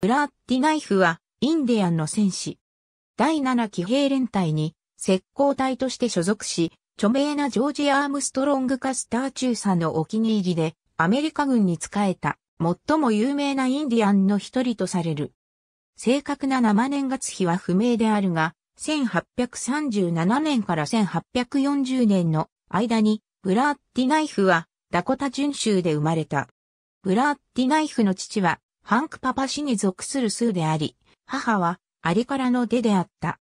ブラッティナイフは、インディアンの戦士。第7騎兵連隊に、石膏隊として所属し、著名なジョージ・アームストロング・カスター中佐のお気に入りで、アメリカ軍に仕えた、最も有名なインディアンの一人とされる。正確な生年月日は不明であるが、1837年から1840年の間に、ブラッティナイフは、ダコタ巡州で生まれた。ブラッティナイフの父は、ハンクパパ氏に属するスーであり、母はアリからの出であった。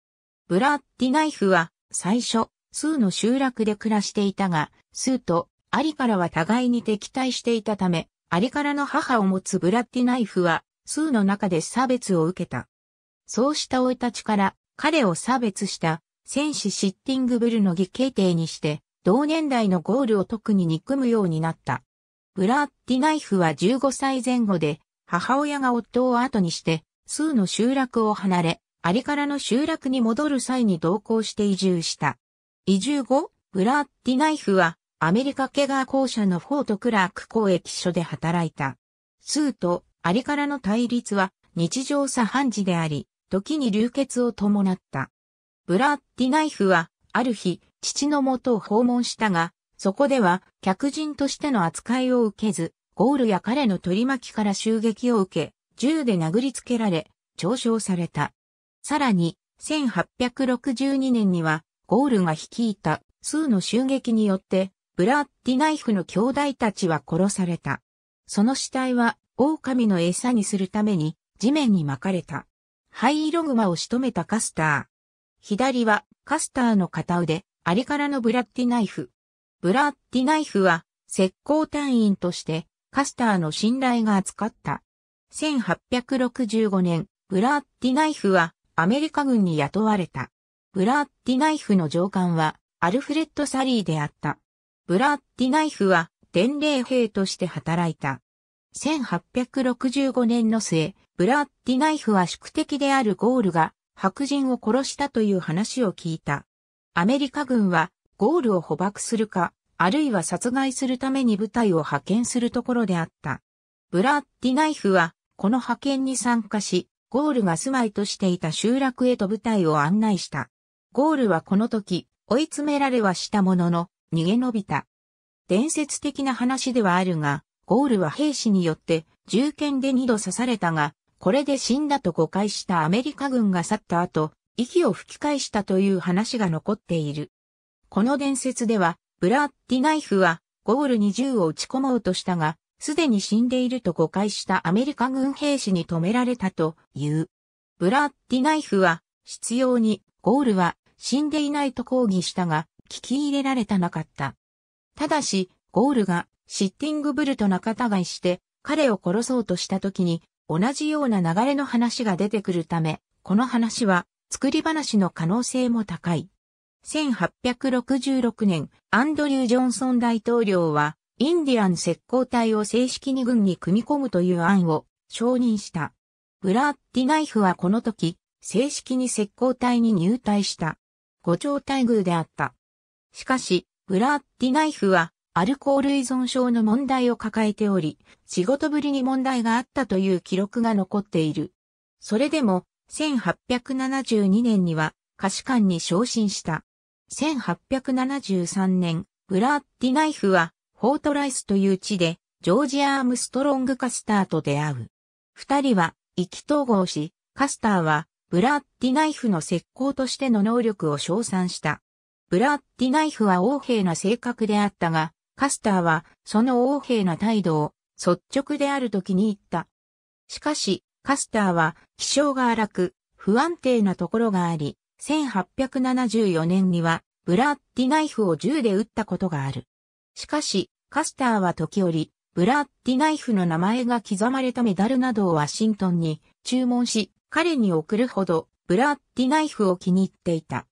ブラッディナイフは最初、スーの集落で暮らしていたが、スーとアリからは互いに敵対していたため、アリからの母を持つブラッディナイフは、スーの中で差別を受けた。そうした老いたちから彼を差別した戦士シッティングブルの義兄弟にして、同年代のゴールを特に憎むようになった。ブラッディナイフは15歳前後で母親が夫を後にして、スーの集落を離れ、アリからの集落に戻る際に同行して移住した。移住後、ブラッディナイフは、アメリカケガー校舎のフォートクラーク公益所で働いた。スーとアリからの対立は日常茶飯事であり、時に流血を伴った。ブラッディナイフは、ある日、父のもとを訪問したが、そこでは客人としての扱いを受けず、ゴールや彼の取り巻きから襲撃を受け、銃で殴りつけられ、嘲笑された。さらに、1862年には、ゴールが率いた数の襲撃によって、ブラッディナイフの兄弟たちは殺された。その死体は、狼の餌にするために、地面に巻かれた。灰色グマを仕留めたカスター。左は、カスターの片腕、アリからのブラッディナイフ。ブラッディナイフは、石膏隊員として、カスターの信頼が厚かった。1865年、ブラッディナイフはアメリカ軍に雇われた。ブラッディナイフの上官はアルフレッド・サリーであった。ブラッディナイフは伝令兵として働いた。1865年の末、ブラッディナイフは宿敵であるゴールが白人を殺したという話を聞いた。アメリカ軍はゴールを捕獲するか、あるいは殺害するために部隊を派遣するところであった。ブラッディナイフは、この派遣に参加し、ゴールが住まいとしていた集落へと部隊を案内した。ゴールはこの時、追い詰められはしたものの、逃げ延びた。伝説的な話ではあるが、ゴールは兵士によって銃剣で二度刺されたが、これで死んだと誤解したアメリカ軍が去った後、息を吹き返したという話が残っている。この伝説では、ブラッディナイフはゴールに銃を撃ち込もうとしたが、すでに死んでいると誤解したアメリカ軍兵士に止められたという。ブラッディナイフは執拗にゴールは死んでいないと抗議したが、聞き入れられたなかった。ただし、ゴールがシッティングブルと仲違いして彼を殺そうとした時に同じような流れの話が出てくるため、この話は作り話の可能性も高い。1866年、アンドリュー・ジョンソン大統領は、インディアン石膏隊を正式に軍に組み込むという案を承認した。ブラッディナイフはこの時、正式に石膏隊に入隊した。五条待遇であった。しかし、ブラッディナイフは、アルコール依存症の問題を抱えており、仕事ぶりに問題があったという記録が残っている。それでも、1872年には、可視官に昇進した。1873年、ブラッディナイフは、フォートライスという地で、ジョージ・アームストロング・カスターと出会う。二人は、意気投合し、カスターは、ブラッディナイフの石膏としての能力を称賛した。ブラッディナイフは横柄な性格であったが、カスターは、その横柄な態度を、率直である時に言った。しかし、カスターは、気性が荒く、不安定なところがあり、1874年には、ブラッディナイフを銃で撃ったことがある。しかし、カスターは時折、ブラッディナイフの名前が刻まれたメダルなどをワシントンに注文し、彼に送るほど、ブラッディナイフを気に入っていた。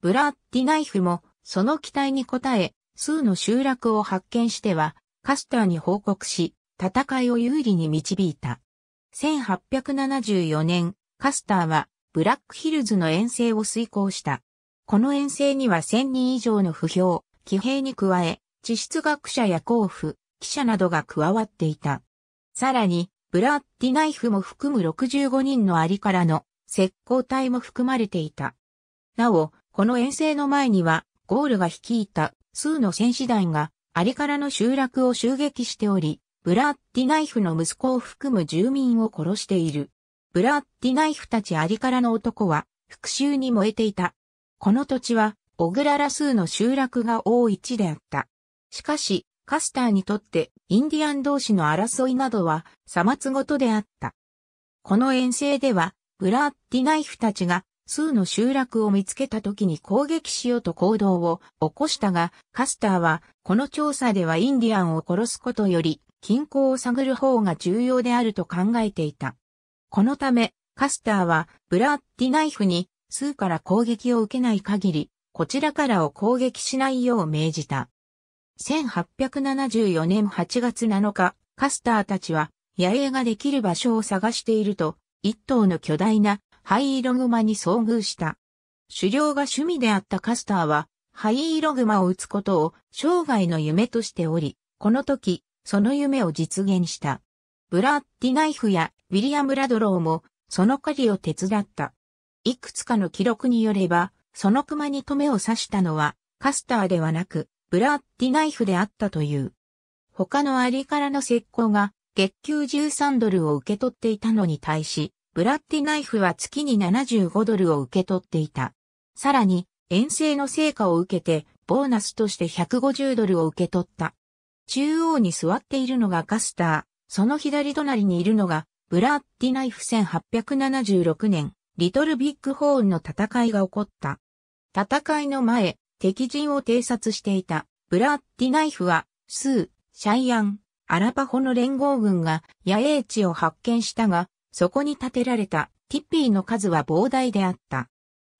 ブラッディナイフも、その期待に応え、数の集落を発見しては、カスターに報告し、戦いを有利に導いた。1874年、カスターはブラックヒルズの遠征を遂行した。この遠征には1000人以上の不評、騎兵に加え、地質学者や甲府、記者などが加わっていた。さらに、ブラッディナイフも含む65人のありからの石膏隊も含まれていた。なお、この遠征の前には、ゴールが率いた数の戦士団が、ありからの集落を襲撃しており、ブラッディナイフの息子を含む住民を殺している。ブラッディナイフたちありからの男は、復讐に燃えていた。この土地は、小倉ラ数の集落が多い地であった。しかし、カスターにとって、インディアン同士の争いなどは、さまつごとであった。この遠征では、ブラッディナイフたちが、数の集落を見つけた時に攻撃しようと行動を起こしたが、カスターは、この調査ではインディアンを殺すことより、均衡を探る方が重要であると考えていた。このため、カスターは、ブラッディナイフに、数から攻撃を受けない限り、こちらからを攻撃しないよう命じた。1874年8月7日、カスターたちは、野営ができる場所を探していると、一頭の巨大な灰色マに遭遇した。狩猟が趣味であったカスターは、灰色マを撃つことを生涯の夢としており、この時、その夢を実現した。ブラッディナイフやウィリアム・ラドローも、その狩りを手伝った。いくつかの記録によれば、その熊に止めを刺したのは、カスターではなく、ブラッディナイフであったという。他のアリからの石膏が、月給13ドルを受け取っていたのに対し、ブラッディナイフは月に75ドルを受け取っていた。さらに、遠征の成果を受けて、ボーナスとして150ドルを受け取った。中央に座っているのがカスター、その左隣にいるのがブラッディナイフ1876年、リトルビッグホーンの戦いが起こった。戦いの前、敵陣を偵察していた、ブラッディナイフは、スー、シャイアン、アラパホの連合軍が野営地を発見したが、そこに建てられたティッピーの数は膨大であった。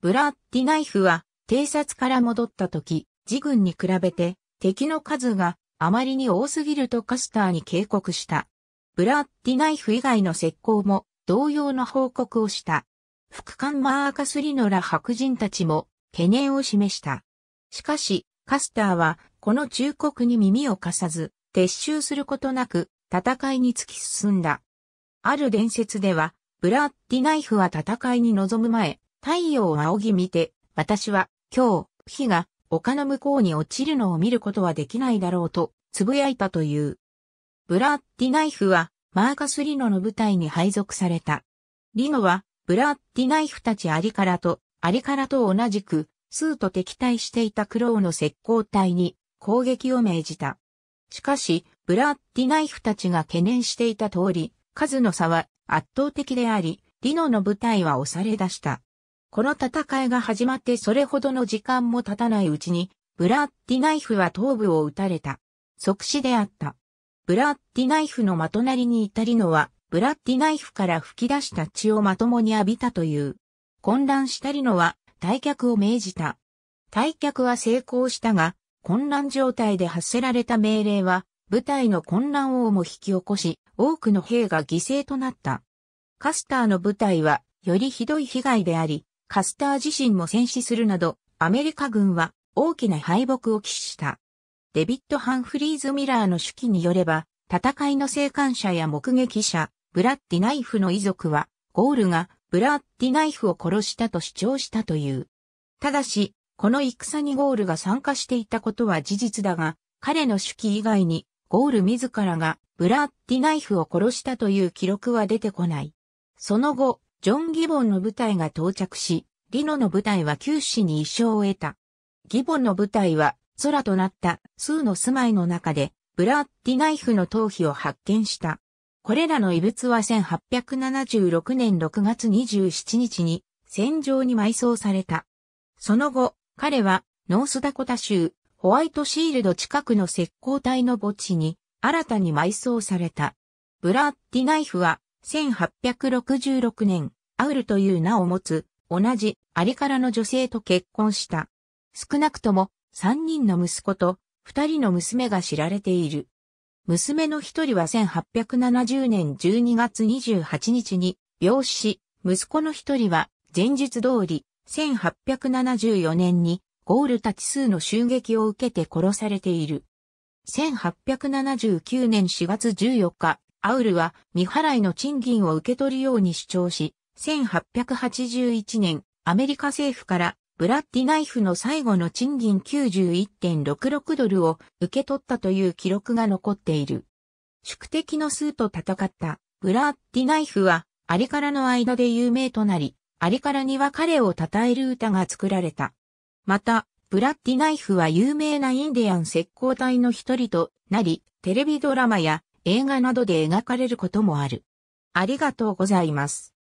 ブラッディナイフは、偵察から戻った時、自軍に比べて敵の数があまりに多すぎるとカスターに警告した。ブラッディナイフ以外の石膏も同様の報告をした。副官マーカスリノラ白人たちも懸念を示した。しかし、カスターはこの忠告に耳を貸さず、撤収することなく戦いに突き進んだ。ある伝説では、ブラッディナイフは戦いに臨む前、太陽を仰ぎ見て、私は今日、火が丘の向こうに落ちるのを見ることはできないだろうと、呟いたという。ブラッディナイフはマーカス・リノの部隊に配属された。リノはブラッディナイフたちアリカラとアリカラと同じくスーと敵対していたクローの石膏隊に攻撃を命じた。しかし、ブラッディナイフたちが懸念していた通り、数の差は圧倒的であり、リノの部隊は押され出した。この戦いが始まってそれほどの時間も経たないうちに、ブラッディナイフは頭部を撃たれた。即死であった。ブラッディナイフのまとなりに至りのは、ブラッディナイフから吹き出した血をまともに浴びたという。混乱したりのは、退却を命じた。退却は成功したが、混乱状態で発せられた命令は、部隊の混乱をも引き起こし、多くの兵が犠牲となった。カスターの部隊は、よりひどい被害であり、カスター自身も戦死するなど、アメリカ軍は大きな敗北を喫した。デビッド・ハンフリーズ・ミラーの手記によれば、戦いの生還者や目撃者、ブラッディナイフの遺族は、ゴールがブラッディナイフを殺したと主張したという。ただし、この戦にゴールが参加していたことは事実だが、彼の手記以外に、ゴール自らがブラッディナイフを殺したという記録は出てこない。その後、ジョン・ギボンの部隊が到着し、リノの部隊は九死に一生を得た。ギボンの部隊は空となったスーの住まいの中で、ブラッディナイフの頭皮を発見した。これらの遺物は1876年6月27日に戦場に埋葬された。その後、彼はノースダコタ州ホワイトシールド近くの石膏体の墓地に新たに埋葬された。ブラッディナイフは1866年アウルという名を持つ同じアリからの女性と結婚した。少なくとも三人の息子と二人の娘が知られている。娘の一人は1870年12月28日に病死し、息子の一人は前日通り1874年にゴールタチ数の襲撃を受けて殺されている。1879年4月14日、アウルは未払いの賃金を受け取るように主張し、1881年アメリカ政府からブラッディナイフの最後の賃金91.66ドルを受け取ったという記録が残っている。宿敵のスーと戦ったブラッディナイフはアリからの間で有名となり、アリからには彼を称える歌が作られた。また、ブラッディナイフは有名なインディアン石膏隊の一人となり、テレビドラマや映画などで描かれることもある。ありがとうございます。